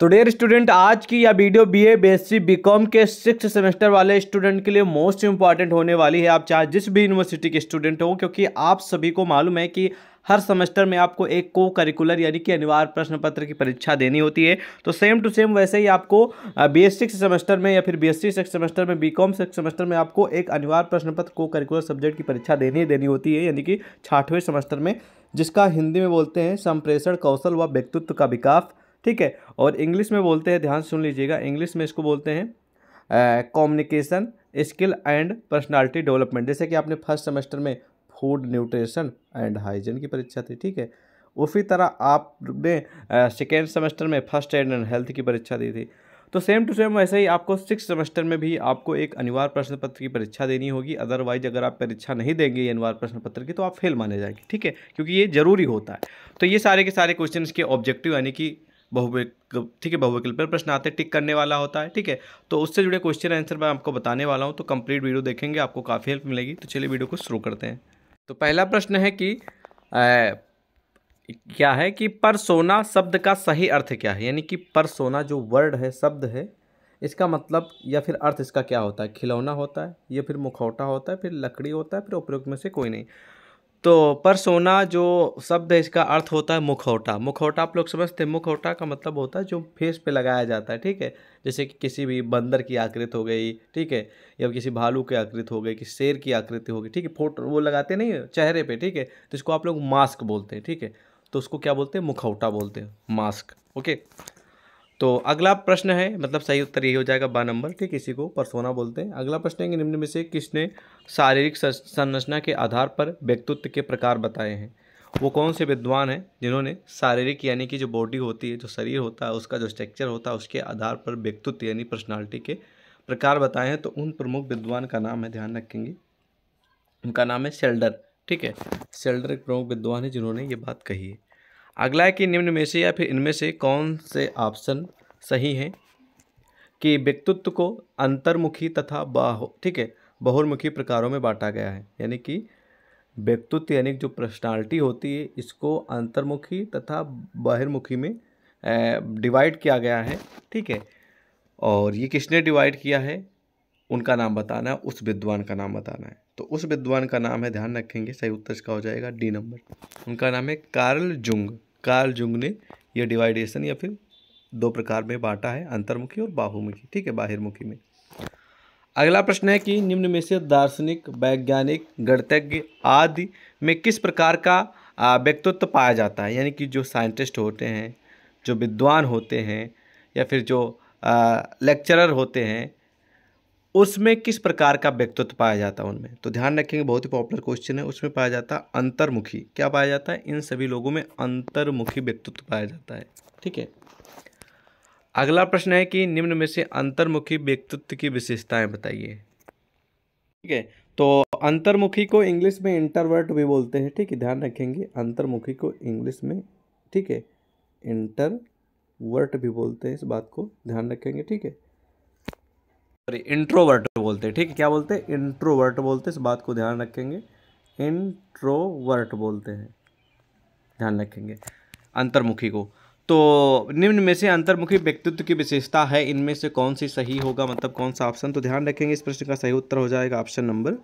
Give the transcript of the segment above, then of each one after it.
तो dear student आज की यह वीडियो बीए बीएससी बीकॉम के सिक्स सेमेस्टर वाले स्टूडेंट के लिए मोस्ट इंपॉर्टेंट होने वाली है आप चाहे जिस भी यूनिवर्सिटी के स्टूडेंट हो क्योंकि आप सभी को मालूम है कि हर सेमेस्टर में आपको एक को करिकुलर यानी कि अनिवार्य प्रश्न पत्र की परीक्षा देनी होती है तो सेम टू सेम वैसे ही आपको बी एस सिक्स सेमेस्टर में या फिर B S C six semester में बी कॉम सिक्स सेमेस्टर में आपको एक अनिवार्य प्रश्न पत्र को करिकुलर सब्जेक्ट की परीक्षा देनी ही देनी होती है यानी कि छाठवें सेमेस्टर में जिसका हिंदी में बोलते हैं संप्रेषण कौशल व व्यक्तित्व का विकास ठीक है और इंग्लिश में बोलते हैं ध्यान सुन लीजिएगा इंग्लिश में इसको बोलते हैं communication skill and personality development जैसे कि आपने फर्स्ट सेमेस्टर में फूड न्यूट्रिशन एंड हाइजीन की परीक्षा थी ठीक है उसी तरह आपने सेकेंड सेमेस्टर में फर्स्ट एड एंड हेल्थ की परीक्षा दी थी तो सेम टू सेम वैसे ही आपको सिक्स सेमेस्टर में भी आपको एक अनिवार्य प्रश्न पत्र की परीक्षा देनी होगी अदरवाइज अगर आप परीक्षा नहीं देंगे ये अनिवार्य प्रश्न पत्र की तो आप फेल माने जाएंगे ठीक है क्योंकि ये जरूरी होता है तो ये सारे के सारे क्वेश्चन के ऑब्जेक्टिव यानी कि बहुविकल्प ठीक है बहुविकल्प प्रश्न आते टिक करने वाला होता है ठीक है तो उससे जुड़े क्वेश्चन आंसर मैं आपको बताने वाला हूँ तो कंप्लीट वीडियो देखेंगे आपको काफ़ी हेल्प मिलेगी तो चलिए वीडियो को शुरू करते हैं तो पहला प्रश्न है कि आ, क्या है कि परसोना शब्द का सही अर्थ क्या है यानी कि परसोना जो वर्ड है शब्द है इसका मतलब या फिर अर्थ इसका क्या होता है खिलौना होता है या फिर मुखौटा होता है फिर लकड़ी होता है फिर उपयोग में से कोई नहीं तो परसोना जो शब्द है इसका अर्थ होता है मुखौटा मुखौटा आप लोग समझते हैं मुखौटा का मतलब होता है जो फेस पे लगाया जाता है ठीक है जैसे कि किसी भी बंदर की आकृति हो गई ठीक है या किसी भालू की आकृति हो गई किसी शेर की आकृति हो गई ठीक है फोटो वो लगाते नहीं चेहरे पे ठीक है तो इसको आप लोग मास्क बोलते हैं ठीक है तो उसको क्या बोलते हैं मुखौटा बोलते हैं मास्क ओके तो अगला प्रश्न है मतलब सही उत्तर यही हो जाएगा बा नंबर ठीक इसी को परसोना बोलते हैं अगला प्रश्न है कि निम्न में से किसने शारीरिक संरचना के आधार पर व्यक्तित्व के प्रकार बताए हैं वो कौन से विद्वान हैं जिन्होंने शारीरिक यानी कि जो बॉडी होती है जो शरीर होता है उसका जो स्ट्रक्चर होता है उसके आधार पर व्यक्तित्व यानी पर्सनालिटी के प्रकार बताए हैं तो उन प्रमुख विद्वान का नाम है ध्यान रखेंगे उनका नाम है शेल्डर ठीक है शेल्डर एक प्रमुख विद्वान है जिन्होंने ये बात कही है अगला है कि निम्न में से या फिर इनमें से कौन से ऑप्शन सही हैं कि व्यक्तित्व को अंतर्मुखी तथा बाहु ठीक है बहुर्मुखी प्रकारों में बांटा गया है यानी कि व्यक्तित्व यानी जो पर्सनालिटी होती है इसको अंतर्मुखी तथा बहिर्मुखी में डिवाइड किया गया है ठीक है और ये किसने डिवाइड किया है उनका नाम बताना है उस विद्वान का नाम बताना है तो उस विद्वान का नाम है ध्यान रखेंगे सही उत्तर इसका हो जाएगा डी नंबर उनका नाम है कार्ल जुंग कार्ल जुंग ने यह डिवाइडेशन या फिर दो प्रकार में बांटा है अंतर्मुखी और बाहुमुखी ठीक है बाहिरमुखी में अगला प्रश्न है कि निम्न में से दार्शनिक वैज्ञानिक गणतज्ञ आदि में किस प्रकार का व्यक्तित्व पाया जाता है यानी कि जो साइंटिस्ट होते हैं जो विद्वान होते हैं या फिर जो लेक्चरर होते हैं उसमें किस प्रकार का व्यक्तित्व पाया जाता है उनमें तो ध्यान रखेंगे बहुत ही पॉपुलर क्वेश्चन है उसमें पाया जाता है अंतर्मुखी क्या पाया जाता है इन सभी लोगों में अंतर्मुखी व्यक्तित्व पाया जाता है ठीक है अगला प्रश्न है कि निम्न में से अंतर्मुखी व्यक्तित्व की विशेषताएं बताइए ठीक है तो अंतर्मुखी को इंग्लिश में इंटरवर्ट भी बोलते हैं ठीक है ध्यान रखेंगे अंतर्मुखी को इंग्लिश में ठीक है इंटरवर्ट भी बोलते हैं इस बात को ध्यान रखेंगे ठीक है सॉरी इंट्रोवर्ट बोलते हैं ठीक है क्या बोलते हैं इंट्रोवर्ट बोलते हैं इस बात को ध्यान रखेंगे इंट्रोवर्ट बोलते हैं ध्यान रखेंगे अंतर्मुखी को तो निम्न में से अंतर्मुखी व्यक्तित्व की विशेषता है इनमें से कौन सी सही होगा मतलब कौन सा ऑप्शन तो ध्यान रखेंगे इस प्रश्न का सही उत्तर हो जाएगा ऑप्शन नंबर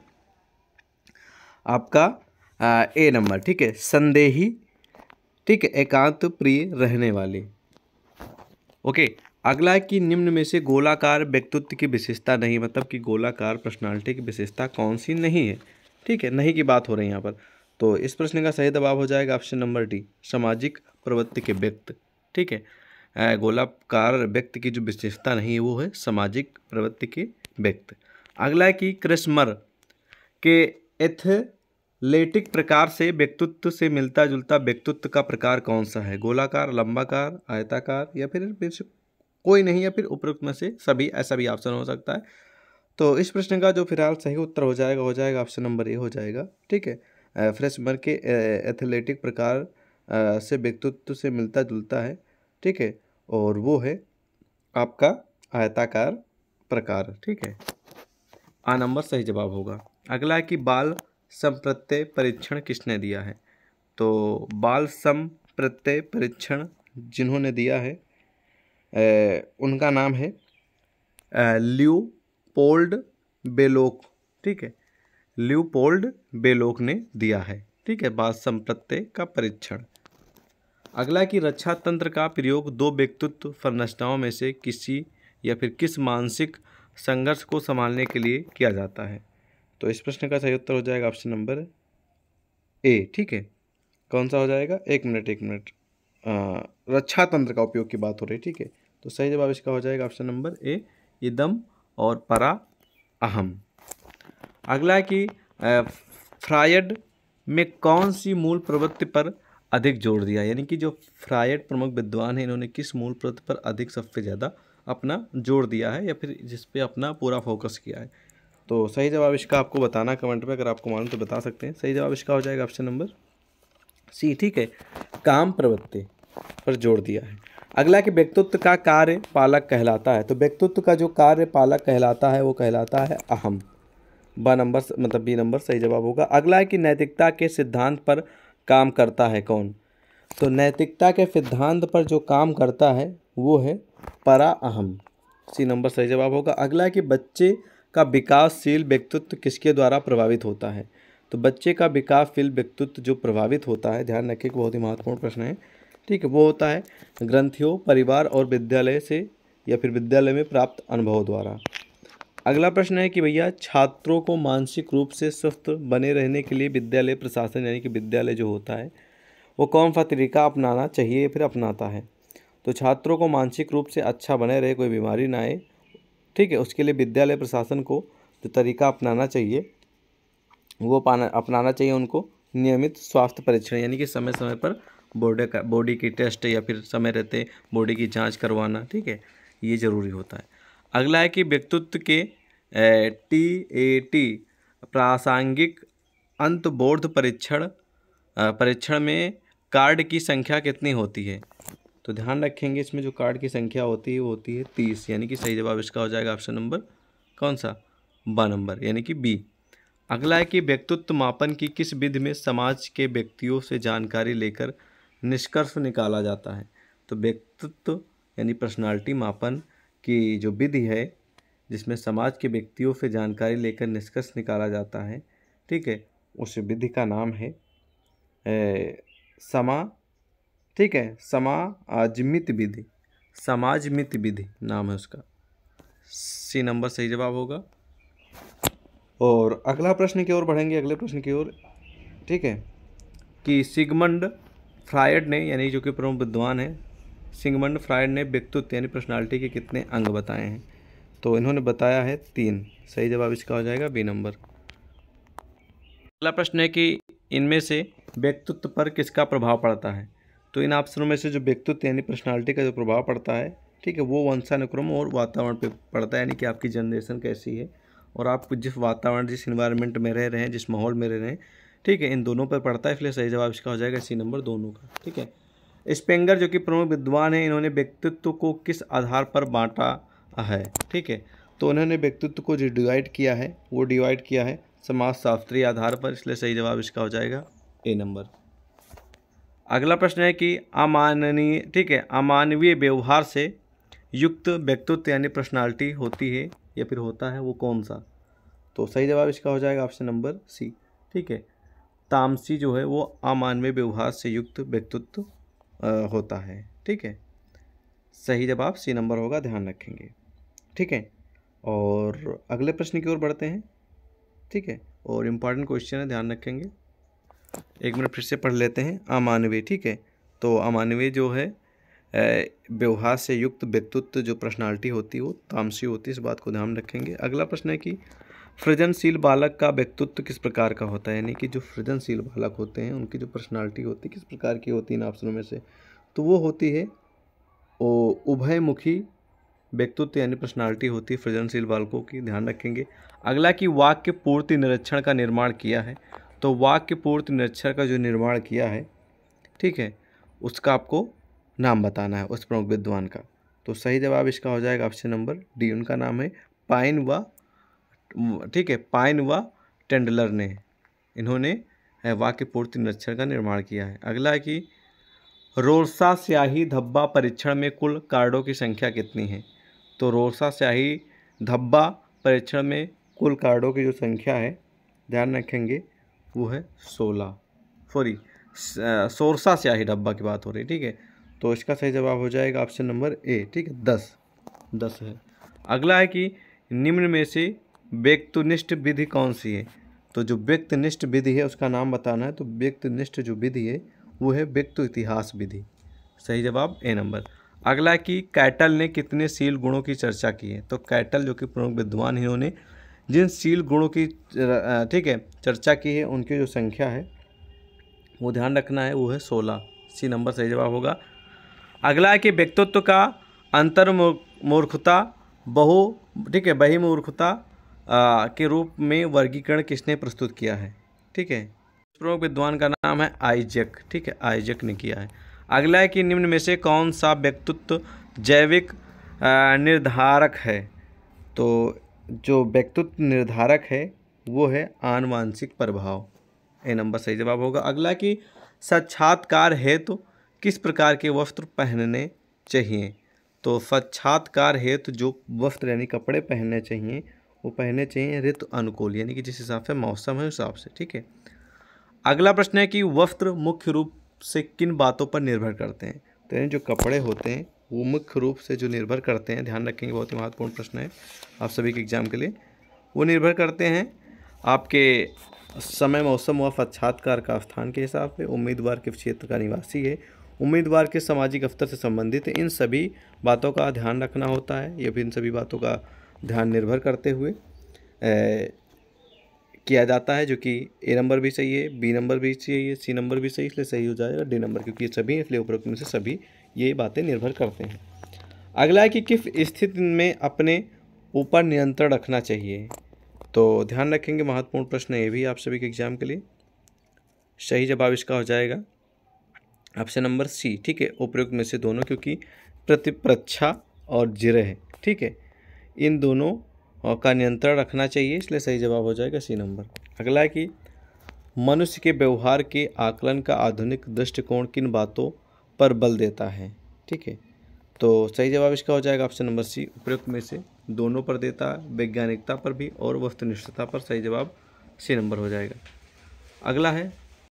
आपका आ, ए नंबर ठीक है संदेही ठीक है एकांत प्रिय रहने वाले ओके अगला है कि निम्न में से गोलाकार व्यक्तित्व की विशेषता नहीं मतलब कि गोलाकार पर्सनालिटी की विशेषता कौन सी नहीं है ठीक है नहीं की बात हो रही है यहाँ पर तो इस प्रश्न का सही दबाव हो जाएगा ऑप्शन नंबर डी सामाजिक प्रवृत्ति के व्यक्त ठीक है गोलाकार व्यक्ति की जो विशेषता नहीं है वो है सामाजिक प्रवृत्ति के व्यक्ति अगला है कि क्रिसमर के एथलेटिक प्रकार से व्यक्तित्व से मिलता जुलता व्यक्तित्व का प्रकार कौन सा है गोलाकार लंबाकार आयताकार या फिर कोई नहीं या फिर उपरोक्त में से सभी ऐसा भी ऑप्शन हो सकता है तो इस प्रश्न का जो फिलहाल सही उत्तर हो जाएगा हो जाएगा ऑप्शन नंबर ए हो जाएगा ठीक है फ्रेशमर के एथलेटिक प्रकार से व्यक्तित्व से मिलता जुलता है ठीक है और वो है आपका आयताकार प्रकार ठीक है आ नंबर सही जवाब होगा अगला है कि बाल संप्रत्यय परीक्षण किसने दिया है तो बाल प्रत्यय परीक्षण जिन्होंने दिया है उनका नाम है ल्यूपोल्ड बेलोक ठीक है ल्यूपोल्ड बेलोक ने दिया है ठीक है बाद संप्रत्यय का परीक्षण अगला कि रक्षा तंत्र का प्रयोग दो व्यक्तित्व संरचनाओं में से किसी या फिर किस मानसिक संघर्ष को संभालने के लिए किया जाता है तो इस प्रश्न का सही उत्तर हो जाएगा ऑप्शन नंबर ए ठीक है कौन सा हो जाएगा एक मिनट एक मिनट रक्षा तंत्र का उपयोग की बात हो रही है ठीक है तो सही जवाब इसका हो जाएगा ऑप्शन नंबर ए इदम और परा अहम अगला कि फ्रायड में कौन सी मूल प्रवृत्ति पर अधिक जोर दिया यानी कि जो फ्रायड प्रमुख विद्वान हैं इन्होंने किस मूल प्रवृत्ति पर अधिक सबसे ज़्यादा अपना जोर दिया है या फिर जिस पे अपना पूरा फोकस किया है तो सही जवाब इसका आपको बताना कमेंट में अगर आपको मालूम तो बता सकते हैं सही जवाब इसका हो जाएगा ऑप्शन नंबर सी ठीक है काम प्रवृत्ति पर जोर दिया है अगला कि व्यक्तित्व का कार्य पालक कहलाता है तो व्यक्तित्व का जो कार्य पालक कहलाता है वो कहलाता है अहम ब नंबर मतलब बी नंबर सही जवाब होगा अगला है कि नैतिकता के सिद्धांत पर काम करता है कौन तो नैतिकता के सिद्धांत पर जो काम करता है वो है परा अहम सी नंबर सही जवाब होगा अगला है कि बच्चे का विकासशील व्यक्तित्व किसके द्वारा प्रभावित होता है तो बच्चे का विकासशील व्यक्तित्व जो प्रभावित होता है ध्यान रखिए कि बहुत ही महत्वपूर्ण प्रश्न है ठीक है वो होता है ग्रंथियों परिवार और विद्यालय से या फिर विद्यालय में प्राप्त अनुभव द्वारा अगला प्रश्न है कि भैया छात्रों को मानसिक रूप से स्वस्थ बने रहने के लिए विद्यालय प्रशासन यानी कि विद्यालय जो होता है वो कौन सा तरीका अपनाना चाहिए फिर अपनाता है तो छात्रों को मानसिक रूप से अच्छा बने रहे कोई बीमारी ना आए ठीक है उसके लिए विद्यालय प्रशासन को जो तरीका अपनाना चाहिए वो अपनाना चाहिए उनको नियमित स्वास्थ्य परीक्षण यानी कि समय समय पर बॉडी का बॉडी की टेस्ट या फिर समय रहते बॉडी की जांच करवाना ठीक है ये ज़रूरी होता है अगला है कि व्यक्तित्व के ए, टी ए टी प्रासंगिक अंतबोध परीक्षण परीक्षण में कार्ड की संख्या कितनी होती है तो ध्यान रखेंगे इसमें जो कार्ड की संख्या होती है वो होती है तीस यानी कि सही जवाब इसका हो जाएगा ऑप्शन नंबर कौन सा ब नंबर यानी कि बी अगला है कि व्यक्तित्व मापन की किस विधि में समाज के व्यक्तियों से जानकारी लेकर निष्कर्ष निकाला जाता है तो व्यक्तित्व यानी पर्सनालिटी मापन की जो विधि है जिसमें समाज के व्यक्तियों से जानकारी लेकर निष्कर्ष निकाला जाता है ठीक है उस विधि का नाम है ए, समा ठीक है समाजमित विधि समाजमित विधि नाम है उसका सी नंबर सही जवाब होगा और अगला प्रश्न की ओर बढ़ेंगे अगले प्रश्न की ओर ठीक है कि सिगमंड फ्रायड ने यानी जो कि प्रमुख विद्वान हैं सिंगमंड फ्रायड ने व्यक्तित्व यानी पर्सनालिटी के कितने अंग बताए हैं तो इन्होंने बताया है तीन सही जवाब इसका हो जाएगा बी नंबर अगला प्रश्न है कि इनमें से व्यक्तित्व पर किसका प्रभाव पड़ता है तो इन ऑप्शनों में से जो व्यक्तित्व यानी पर्सनैलिटी का जो प्रभाव पड़ता है ठीक है वो वंशानुक्रम और वातावरण पर पड़ता है यानी कि आपकी जनरेशन कैसी है और आप जिस वातावरण जिस इन्वायरमेंट में रह रहे हैं जिस माहौल में रह रहे हैं ठीक है इन दोनों पर पड़ता है इसलिए सही जवाब इसका हो जाएगा सी नंबर दोनों का ठीक है स्पेंगर जो कि प्रमुख विद्वान है इन्होंने व्यक्तित्व को किस आधार पर बांटा है ठीक है तो उन्होंने व्यक्तित्व को जो डिवाइड किया है वो डिवाइड किया है समाजशास्त्रीय आधार पर इसलिए सही जवाब इसका हो जाएगा ए नंबर अगला प्रश्न है कि अमाननीय ठीक है अमानवीय व्यवहार से युक्त व्यक्तित्व यानी पर्सनालिटी होती है या फिर होता है वो कौन सा तो सही जवाब इसका हो जाएगा ऑप्शन नंबर सी ठीक है तामसी जो है वो अमानवीय व्यवहार से युक्त व्यक्तित्व होता है ठीक है सही जवाब सी नंबर होगा ध्यान रखेंगे ठीक है और अगले प्रश्न की ओर बढ़ते हैं ठीक है और इम्पॉर्टेंट क्वेश्चन है ध्यान रखेंगे एक मिनट फिर से पढ़ लेते हैं अमानवीय ठीक है तो अमानवीय जो है व्यवहार से युक्त व्यक्तित्व जो पर्सनालिटी होती है वो तामसी होती है इस बात को ध्यान रखेंगे अगला प्रश्न है कि सृजनशील बालक का व्यक्तित्व किस प्रकार का होता है यानी कि जो सृजनशील बालक होते हैं उनकी जो पर्सनालिटी होती है किस प्रकार की होती है इन ऑप्शनों में से तो वो होती है वो उभयमुखी व्यक्तित्व यानी पर्सनालिटी होती है सृजनशील बालकों की ध्यान रखेंगे अगला कि वाक्य पूर्ति निरीक्षण का निर्माण किया है तो वाक्य पूर्ति निरीक्षण का जो निर्माण किया है ठीक है उसका आपको नाम बताना है उस प्रमुख विद्वान का तो सही जवाब इसका हो जाएगा ऑप्शन नंबर डी उनका नाम है पाइन व ठीक है पाइन व टेंडलर ने इन्होंने वाक्य पूर्ति निरीक्षण का निर्माण किया है अगला है कि रोरसा स्याही धब्बा परीक्षण में कुल कार्डों की संख्या कितनी है तो रोरसा स्याही धब्बा परीक्षण में कुल कार्डों की जो संख्या है ध्यान रखेंगे वो है सोलह सॉरी सोरसा स्याही डब्बा की बात हो रही है ठीक है तो इसका सही जवाब हो जाएगा ऑप्शन नंबर ए ठीक है दस दस है अगला है कि निम्न में से व्यक्तनिष्ठ विधि कौन सी है तो जो व्यक्तनिष्ठ विधि है उसका नाम बताना है तो व्यक्तनिष्ठ जो विधि है वो है व्यक्त इतिहास विधि सही जवाब ए नंबर अगला कि कैटल ने कितने सील गुणों की चर्चा की है तो कैटल जो कि प्रमुख विद्वान है उन्होंने जिन सील गुणों की ठीक है चर्चा की है उनकी जो संख्या है वो ध्यान रखना है वो है सोलह सी नंबर सही जवाब होगा अगला है कि व्यक्तित्व का अंतर्मूर्खता मूर्खता बहु ठीक है बही मूर्खता के रूप में वर्गीकरण किसने प्रस्तुत किया है ठीक है प्रमुख विद्वान का नाम है आइजक ठीक है आइजक ने किया है अगला है कि निम्न में से कौन सा व्यक्तित्व जैविक निर्धारक है तो जो व्यक्तित्व निर्धारक है वो है आनुवांशिक प्रभाव ए नंबर सही जवाब होगा अगला कि साक्षात्कार हेतु तो किस प्रकार के वस्त्र पहनने चाहिए तो साक्षात्कार हेतु तो जो वस्त्र यानी कपड़े पहनने चाहिए वो पहने चाहिए ऋतु अनुकूल यानी कि जिस हिसाब से मौसम है उस हिसाब से ठीक है अगला प्रश्न है कि वस्त्र मुख्य रूप से किन बातों पर निर्भर करते हैं तो यानी जो कपड़े होते हैं वो मुख्य रूप से जो निर्भर करते हैं ध्यान रखेंगे बहुत ही महत्वपूर्ण प्रश्न है आप सभी के एग्ज़ाम के लिए वो निर्भर करते हैं आपके समय मौसम व साक्षात्कार का स्थान के हिसाब से उम्मीदवार के क्षेत्र का निवासी है उम्मीदवार के सामाजिक अवतर से संबंधित इन सभी बातों का ध्यान रखना होता है या फिर इन सभी बातों का ध्यान निर्भर करते हुए ए, किया जाता है जो कि ए नंबर भी सही है बी नंबर भी सही है सी नंबर भी सही इसलिए सही हो जाएगा डी नंबर क्योंकि ये सभी इसलिए उपरोक्त में से सभी ये बातें निर्भर करते हैं अगला है कि किस स्थिति में अपने ऊपर नियंत्रण रखना चाहिए तो ध्यान रखेंगे महत्वपूर्ण प्रश्न ये भी आप सभी के एग्जाम के लिए सही जवाब इसका हो जाएगा ऑप्शन नंबर सी ठीक है उपयुक्त में से दोनों क्योंकि प्रतिप्रच्छा और जिरह है ठीक है इन दोनों का नियंत्रण रखना चाहिए इसलिए सही जवाब हो जाएगा सी नंबर अगला है कि मनुष्य के व्यवहार के आकलन का आधुनिक दृष्टिकोण किन बातों पर बल देता है ठीक है तो सही जवाब इसका हो जाएगा ऑप्शन नंबर सी उपयुक्त में से दोनों पर देता वैज्ञानिकता पर भी और वस्तुनिष्ठता पर सही जवाब सी नंबर हो जाएगा अगला है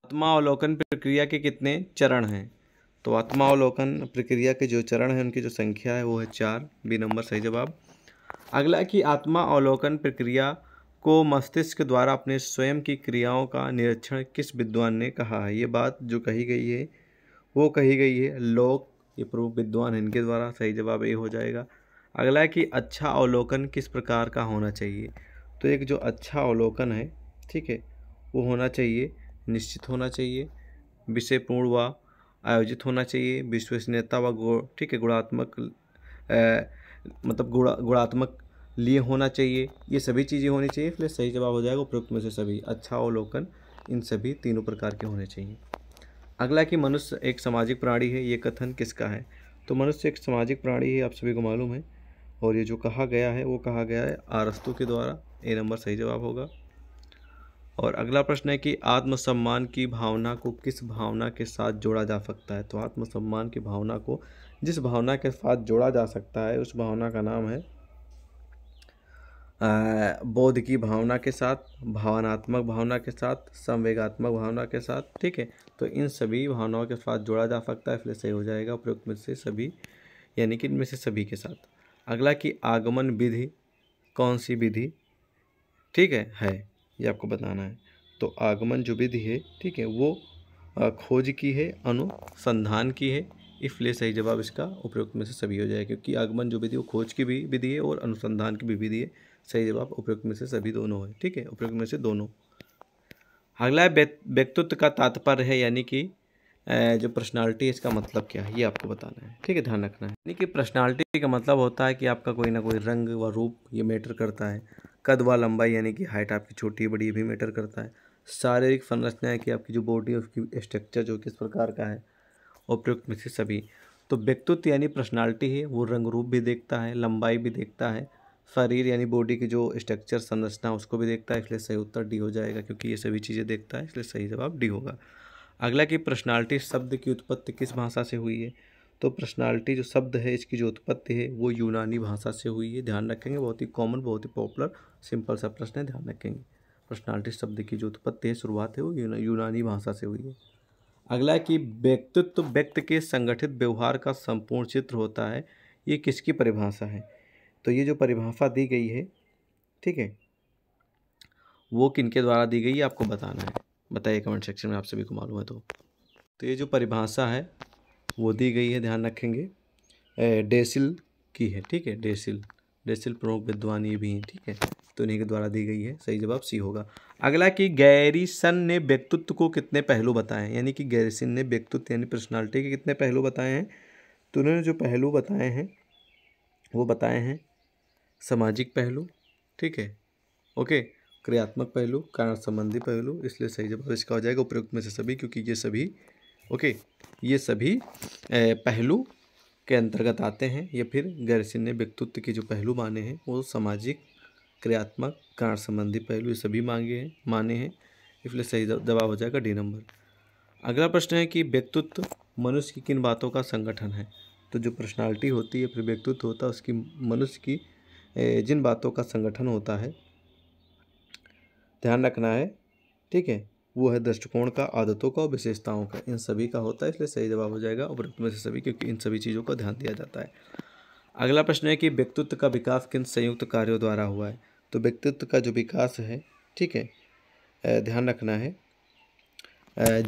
आत्मावलोकन प्रक्रिया के कितने चरण हैं तो आत्मावलोकन प्रक्रिया के जो चरण हैं उनकी जो संख्या है वो है चार बी नंबर सही जवाब अगला कि आत्मा अवलोकन प्रक्रिया को मस्तिष्क द्वारा अपने स्वयं की क्रियाओं का निरीक्षण किस विद्वान ने कहा है ये बात जो कही गई है वो कही गई है लोक ये प्रमुख विद्वान इनके द्वारा सही जवाब ये हो जाएगा अगला है कि अच्छा अवलोकन किस प्रकार का होना चाहिए तो एक जो अच्छा अवलोकन है ठीक है वो होना चाहिए निश्चित होना चाहिए विषयपूर्ण व आयोजित होना चाहिए विश्वसनीयता व गो ठीक है गुणात्मक मतलब गुणा गुणात्मक लिए होना चाहिए ये सभी चीज़ें होनी चाहिए इसलिए सही जवाब हो जाएगा उपयुक्त में से सभी अच्छा अवलोकन इन सभी तीनों प्रकार के होने चाहिए अगला कि मनुष्य एक सामाजिक प्राणी है ये कथन किसका है तो मनुष्य एक सामाजिक प्राणी है आप सभी को मालूम है और ये जो कहा गया है वो कहा गया है आरस्तु के द्वारा ए नंबर सही जवाब होगा और अगला प्रश्न है कि आत्मसम्मान की भावना को किस भावना के साथ जोड़ा जा सकता है तो आत्मसम्मान की भावना को जिस भावना के साथ जोड़ा जा सकता है उस भावना का नाम है बोध की भावना के साथ भावनात्मक भावना के साथ संवेगात्मक भावना के साथ ठीक है तो इन सभी भावनाओं के साथ जोड़ा जा सकता है इसलिए सही हो जाएगा उपयुक्त में से सभी यानी कि इनमें से सभी के साथ अगला कि आगमन विधि कौन सी विधि ठीक है है ये आपको बताना है तो आगमन जो विधि है ठीक है वो खोज की है अनुसंधान की है इफ ले सही जवाब इसका उपयुक्त में से सभी हो जाएगा क्योंकि आगमन जो विधि वो खोज की भी विधि है और अनुसंधान की भी विधि है सही जवाब उपयुक्त में से सभी दोनों है ठीक है उपयुक्त में से दोनों अगला है व्यक्तित्व का तात्पर्य है यानी कि जो पर्सनालिटी है इसका मतलब क्या है ये आपको बताना है ठीक है ध्यान रखना है यानी कि पर्सनालिटी का मतलब होता है कि आपका कोई ना कोई रंग व रूप ये मैटर करता है कद व लंबाई यानी कि हाइट आपकी छोटी बड़ी ये भी मैटर करता है शारीरिक संरचना है कि आपकी जो बॉडी है उसकी स्ट्रक्चर जो किस प्रकार का है उपयुक्त में से सभी तो व्यक्तित्व यानी पर्सनालिटी है वो रंग रूप भी देखता है लंबाई भी देखता है शरीर यानी बॉडी की जो स्ट्रक्चर संरचना उसको भी देखता है इसलिए सही उत्तर डी हो जाएगा क्योंकि ये सभी चीज़ें देखता है इसलिए सही जवाब डी होगा अगला कि पर्सनालिटी शब्द की उत्पत्ति किस भाषा से हुई है तो पर्सनालिटी जो शब्द है इसकी जो उत्पत्ति है वो यूनानी भाषा से हुई है ध्यान रखेंगे बहुत ही कॉमन बहुत ही पॉपुलर सिंपल सा प्रश्न है ध्यान रखेंगे पर्सनालिटी शब्द की जो उत्पत्ति है शुरुआत है वो यूनानी भाषा से हुई है अगला कि व्यक्तित्व व्यक्ति के संगठित व्यवहार का संपूर्ण चित्र होता है ये किसकी परिभाषा है तो ये जो परिभाषा दी गई है ठीक है वो किनके द्वारा दी गई है आपको बताना है बताइए कमेंट सेक्शन में आप सभी को मालूम है तो तो ये जो परिभाषा है वो दी गई है ध्यान रखेंगे डेसिल की है ठीक है डेसिल डेसिल प्रमुख विद्वान ये भी हैं ठीक है तो इन्हीं के द्वारा दी गई है सही जवाब सी होगा अगला कि गैरिसन ने व्यक्तित्व को कितने पहलू बताए हैं यानी कि गैरिसन ने व्यक्तित्व यानी पर्सनालिटी के कितने पहलू बताए हैं तो उन्होंने जो पहलू बताए हैं वो बताए हैं सामाजिक पहलू ठीक है ओके क्रियात्मक पहलू कारण संबंधी पहलू इसलिए सही जवाब इसका हो जाएगा उपयुक्त में से सभी क्योंकि ये सभी ओके ये सभी पहलू के अंतर्गत आते हैं या फिर गैरसिन्य व्यक्तित्व के जो पहलू माने हैं वो सामाजिक क्रियात्मक कारण संबंधी पहलू ये सभी मांगे हैं माने हैं इसलिए सही जवाब हो जाएगा डी नंबर अगला प्रश्न है कि व्यक्तित्व मनुष्य की किन बातों का संगठन है तो जो पर्सनालिटी होती है फिर व्यक्तित्व होता है उसकी मनुष्य की जिन बातों का संगठन होता है ध्यान रखना है ठीक है वो है दृष्टिकोण का आदतों का और विशेषताओं का इन सभी का होता है इसलिए सही जवाब हो जाएगा और में से सभी क्योंकि इन सभी चीज़ों का ध्यान दिया जाता है अगला प्रश्न है कि व्यक्तित्व का विकास किन संयुक्त कार्यों द्वारा हुआ है तो व्यक्तित्व का जो विकास है ठीक है ध्यान रखना है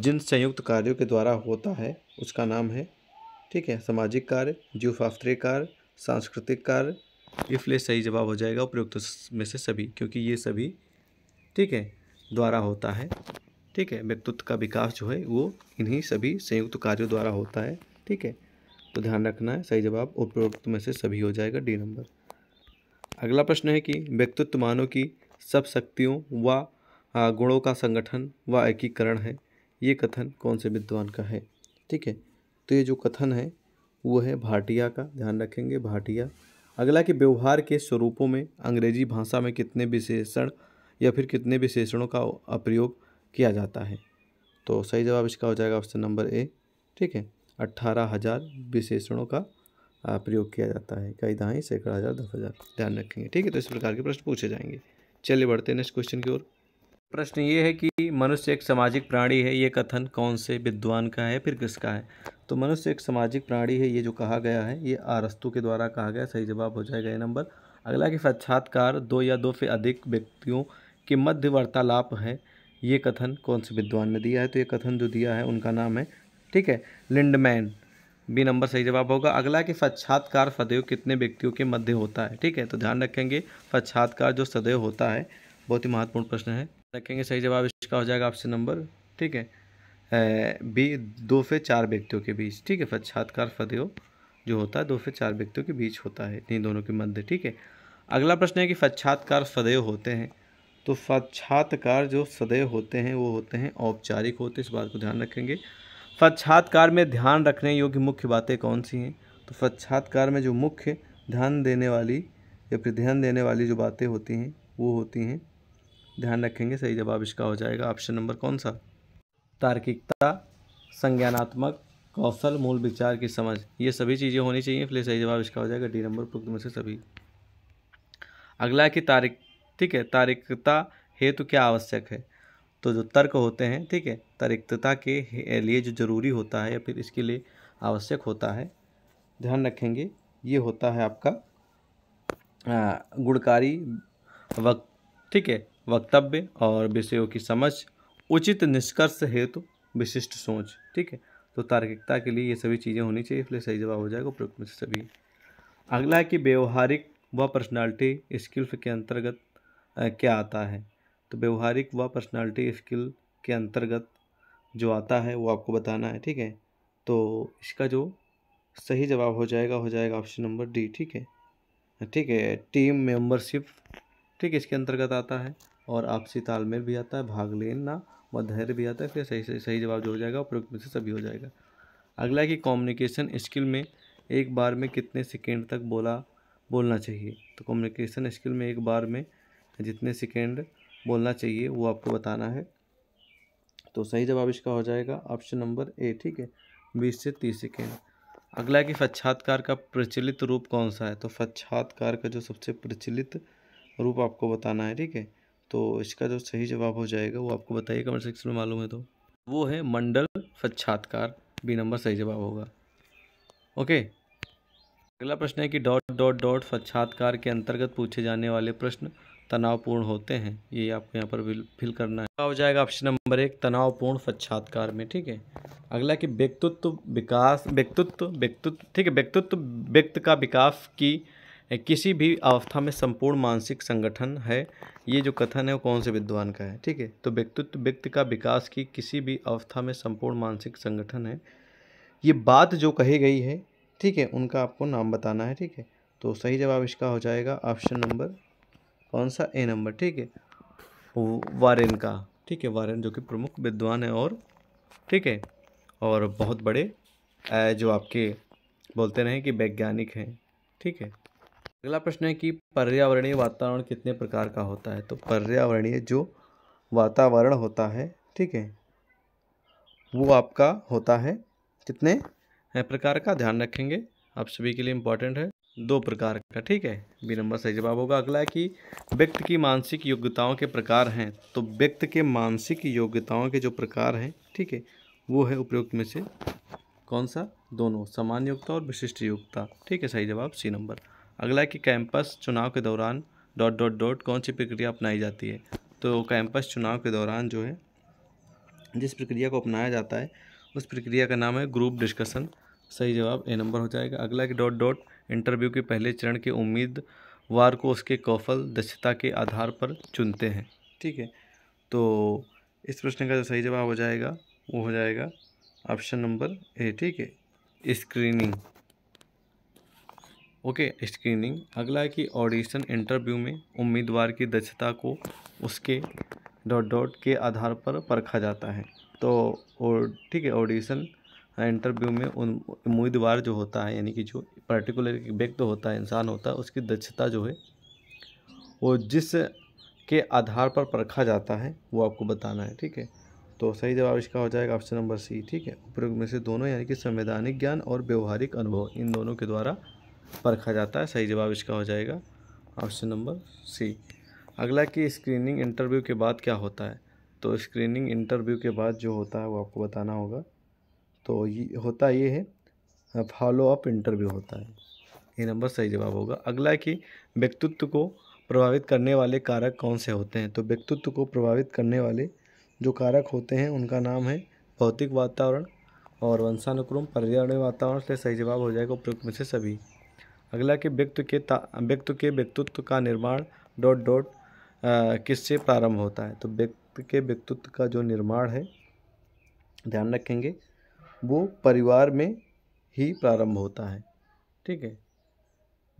जिन संयुक्त कार्यों के द्वारा होता है उसका नाम है ठीक है सामाजिक कार्य जीवशास्त्रीय कार्य सांस्कृतिक कार्य इसलिए सही जवाब हो जाएगा उपयुक्त में से सभी क्योंकि ये सभी ठीक है द्वारा होता है ठीक है व्यक्तित्व का विकास जो है वो इन्हीं सभी संयुक्त कार्यों द्वारा होता है ठीक है तो ध्यान रखना है सही जवाब उपरोक्त में से सभी हो जाएगा डी नंबर अगला प्रश्न है कि व्यक्तित्व मानव की सब शक्तियों व गुणों का संगठन व एकीकरण है ये कथन कौन से विद्वान का है ठीक है तो ये जो कथन है वो है भाटिया का ध्यान रखेंगे भाटिया अगला कि व्यवहार के स्वरूपों में अंग्रेजी भाषा में कितने विशेषण या फिर कितने विशेषणों का प्रयोग किया जाता है तो सही जवाब इसका हो जाएगा ऑप्शन नंबर ए ठीक है अट्ठारह हज़ार विशेषणों का प्रयोग किया जाता है कई दहाई सैकड़ा हज़ार दस हज़ार ध्यान रखेंगे ठीक है तो इस प्रकार के प्रश्न पूछे जाएंगे चलिए बढ़ते नेक्स्ट क्वेश्चन की ओर प्रश्न ये है कि मनुष्य एक सामाजिक प्राणी है ये कथन कौन से विद्वान का है फिर किसका है तो मनुष्य एक सामाजिक प्राणी है ये जो कहा गया है ये आरस्तु के द्वारा कहा गया सही जवाब हो जाएगा ये नंबर अगला कि साक्षात्कार दो या दो से अधिक व्यक्तियों के मध्य वार्तालाप है ये कथन कौन से विद्वान ने दिया है तो ये कथन जो दिया है उनका नाम है ठीक है लिंडमैन बी नंबर सही जवाब होगा अगला कि साक्षात्कार सदैव कितने व्यक्तियों के मध्य होता है ठीक है तो ध्यान रखेंगे साक्षात्कार जो सदैव होता है बहुत ही महत्वपूर्ण प्रश्न है रखेंगे सही जवाब इसका हो जाएगा ऑप्शन नंबर ठीक है बी दो से चार व्यक्तियों के बीच ठीक है साक्षात्कार सदैव जो होता है दो से चार व्यक्तियों के बीच होता है इन दोनों के मध्य ठीक है अगला प्रश्न है कि साक्षात्कार सदैव होते हैं तो साक्षात्कार जो सदैव होते हैं वो होते हैं औपचारिक होते हैं इस बात को ध्यान रखेंगे साक्षात्कार में ध्यान रखने योग्य मुख्य बातें कौन सी हैं तो साक्षात्कार में जो मुख्य ध्यान देने वाली या फिर ध्यान देने वाली जो बातें होती हैं वो होती हैं ध्यान रखेंगे सही जवाब इसका हो जाएगा ऑप्शन नंबर कौन सा तार्किकता संज्ञानात्मक कौशल मूल विचार की समझ ये सभी चीज़ें होनी चाहिए इसलिए सही जवाब इसका हो जाएगा डी नंबर पुक्त में से सभी अगला है कि तारिक ठीक है तारिकता हेतु क्या आवश्यक है तो जो तर्क होते हैं ठीक है तर्कता के लिए जो ज़रूरी होता है या फिर इसके लिए आवश्यक होता है ध्यान रखेंगे ये होता है आपका गुणकारी वक् ठीक है वक्तव्य और विषयों की समझ उचित निष्कर्ष हेतु तो विशिष्ट सोच ठीक है तो तार्किकता के लिए ये सभी चीज़ें होनी चाहिए इसलिए सही जवाब हो जाएगा उपयुक्त में सभी अगला है कि व्यवहारिक व पर्सनालिटी स्किल्स के अंतर्गत क्या आता है तो व्यवहारिक व पर्सनालिटी स्किल के अंतर्गत जो आता है वो आपको बताना है ठीक है तो इसका जो सही जवाब हो जाएगा हो जाएगा ऑप्शन नंबर डी ठीक है ठीक है टीम मेंबरशिप ठीक है इसके अंतर्गत आता है और आपसी तालमेल भी आता है भाग लेना व धैर्य भी आता है फिर सही सही सही जवाब जो हो जाएगा और से सभी हो जाएगा अगला कि कम्युनिकेशन स्किल में एक बार में कितने सेकेंड तक बोला बोलना चाहिए तो कम्युनिकेशन स्किल में एक बार में जितने सेकेंड बोलना चाहिए वो आपको बताना है तो सही जवाब इसका हो जाएगा ऑप्शन नंबर ए ठीक है बीस से तीस सेकेंड अगला है कि फच्छात्कार का प्रचलित रूप कौन सा है तो फच्छात्कार का जो सबसे प्रचलित रूप आपको बताना है ठीक है तो इसका जो सही जवाब हो जाएगा वो आपको बताइए कमेंट सेक्शन में मालूम है तो वो है मंडल फच्छात्कार बी नंबर सही जवाब होगा ओके अगला प्रश्न है कि डॉट डॉट डॉट फच्छात्कार के अंतर्गत पूछे जाने वाले प्रश्न तनावपूर्ण होते हैं ये आपको यहाँ पर फिल करना है हो जाएगा ऑप्शन नंबर एक तनावपूर्ण साक्षात्कार में ठीक है अगला कि व्यक्तित्व विकास व्यक्तित्व व्यक्तित्व ठीक है व्यक्तित्व व्यक्त का विकास की किसी भी अवस्था में संपूर्ण मानसिक संगठन है ये जो कथन है वो कौन से विद्वान का है ठीक है तो व्यक्तित्व व्यक्ति का विकास की किसी भी अवस्था में संपूर्ण मानसिक संगठन है ये बात जो कही गई है ठीक है उनका आपको नाम बताना है ठीक है तो सही जवाब इसका हो जाएगा ऑप्शन नंबर कौन सा ए नंबर ठीक है वारेन का ठीक है वारेन जो कि प्रमुख विद्वान है और ठीक है और बहुत बड़े जो आपके बोलते रहें कि वैज्ञानिक हैं ठीक है अगला प्रश्न है कि पर्यावरणीय वातावरण कितने प्रकार का होता है तो पर्यावरणीय जो वातावरण होता है ठीक है वो आपका होता है कितने प्रकार का ध्यान रखेंगे आप सभी के लिए इम्पॉर्टेंट है दो प्रकार का ठीक है बी नंबर सही जवाब होगा अगला है कि व्यक्ति की मानसिक योग्यताओं के प्रकार हैं तो व्यक्ति के मानसिक योग्यताओं के जो प्रकार हैं ठीक है वो है उपयुक्त में से कौन सा दोनों सामान्य योग्यता और विशिष्ट योग्यता ठीक है सही जवाब सी नंबर अगला है कि कैंपस चुनाव के दौरान डॉट डॉट डॉट कौन सी प्रक्रिया अपनाई जाती है तो कैंपस चुनाव के दौरान जो है जिस प्रक्रिया को अपनाया जाता है उस प्रक्रिया का नाम है ग्रुप डिस्कशन सही जवाब ए नंबर हो जाएगा अगला कि डॉट डॉट इंटरव्यू के पहले चरण के उम्मीदवार को उसके कौफल दक्षता के आधार पर चुनते हैं ठीक है तो इस प्रश्न का जो सही जवाब हो जाएगा वो हो जाएगा ऑप्शन नंबर ए ठीक है स्क्रीनिंग ओके स्क्रीनिंग अगला है कि ऑडिशन इंटरव्यू में उम्मीदवार की दक्षता को उसके डॉट डॉट के आधार पर परखा जाता है तो और ठीक है ऑडिशन इंटरव्यू में उन उम्मीदवार जो होता है यानी कि जो पर्टिकुलर व्यक्ति तो होता है इंसान होता है उसकी दक्षता जो है वो जिस के आधार पर परखा जाता है वो आपको बताना है ठीक है तो सही जवाब इसका हो जाएगा ऑप्शन नंबर सी ठीक है उपयोग में से दोनों यानी कि संवैधानिक ज्ञान और व्यवहारिक अनुभव इन दोनों के द्वारा परखा जाता है सही जवाब इसका हो जाएगा ऑप्शन नंबर सी अगला कि स्क्रीनिंग इंटरव्यू के बाद क्या होता है तो स्क्रीनिंग इंटरव्यू के बाद जो होता है वो आपको बताना होगा तो ये होता ये है फॉलो अप इंटरव्यू होता है ये नंबर सही जवाब होगा अगला कि व्यक्तित्व को प्रभावित करने वाले कारक कौन से होते हैं तो व्यक्तित्व को प्रभावित करने वाले जो कारक होते हैं उनका नाम है भौतिक वातावरण और वंशानुक्रम पर्यावरण वातावरण से सही जवाब हो जाएगा उपयुक्त में से सभी अगला कि व्यक्ति के व्यक्ति के व्यक्तित्व का निर्माण डॉट डॉट किससे प्रारंभ होता है तो व्यक्ति के व्यक्तित्व का जो निर्माण है ध्यान रखेंगे वो परिवार में ही प्रारंभ होता है ठीक है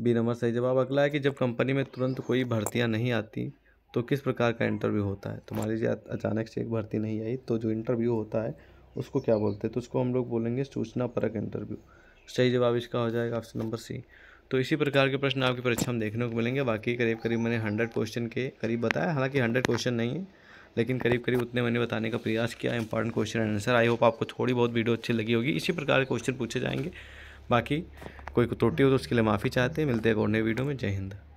बी नंबर सही जवाब अगला है कि जब कंपनी में तुरंत कोई भर्तियाँ नहीं आती तो किस प्रकार का इंटरव्यू होता है तुम्हारी लीजिए अचानक से एक भर्ती नहीं आई तो जो इंटरव्यू होता है उसको क्या बोलते हैं तो उसको हम लोग बोलेंगे सूचना परक इंटरव्यू सही जवाब इसका हो जाएगा ऑप्शन नंबर सी तो इसी प्रकार के प्रश्न आपकी परीक्षा में देखने को मिलेंगे बाकी करीब करीब मैंने हंड्रेड क्वेश्चन के करीब बताया हालांकि हंड्रेड क्वेश्चन नहीं है लेकिन करीब करीब उतने मैंने बताने का प्रयास किया important question and answer I hope आपको थोड़ी बहुत वीडियो अच्छी लगी होगी इसी प्रकार के क्वेश्चन पूछे जाएंगे बाकी कोई त्रुटि हो तो उसके लिए माफ़ी चाहते हैं मिलते हैं और नए वीडियो में जय हिंद